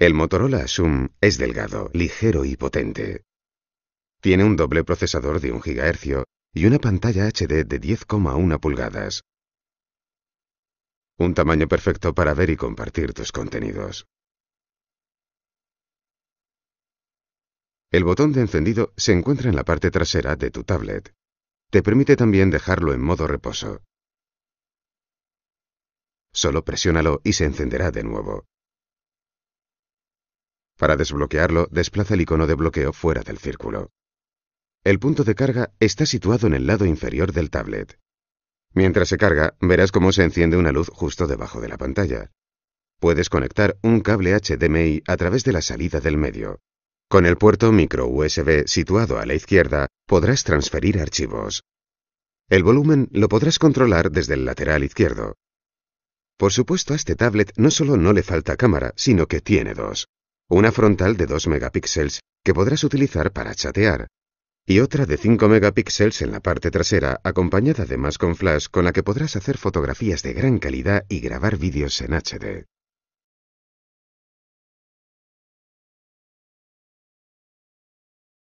El Motorola Zoom es delgado, ligero y potente. Tiene un doble procesador de 1 GHz y una pantalla HD de 10,1 pulgadas. Un tamaño perfecto para ver y compartir tus contenidos. El botón de encendido se encuentra en la parte trasera de tu tablet. Te permite también dejarlo en modo reposo. Solo presiónalo y se encenderá de nuevo. Para desbloquearlo, desplaza el icono de bloqueo fuera del círculo. El punto de carga está situado en el lado inferior del tablet. Mientras se carga, verás cómo se enciende una luz justo debajo de la pantalla. Puedes conectar un cable HDMI a través de la salida del medio. Con el puerto micro USB situado a la izquierda, podrás transferir archivos. El volumen lo podrás controlar desde el lateral izquierdo. Por supuesto, a este tablet no solo no le falta cámara, sino que tiene dos una frontal de 2 megapíxeles que podrás utilizar para chatear, y otra de 5 megapíxeles en la parte trasera, acompañada además con flash con la que podrás hacer fotografías de gran calidad y grabar vídeos en HD.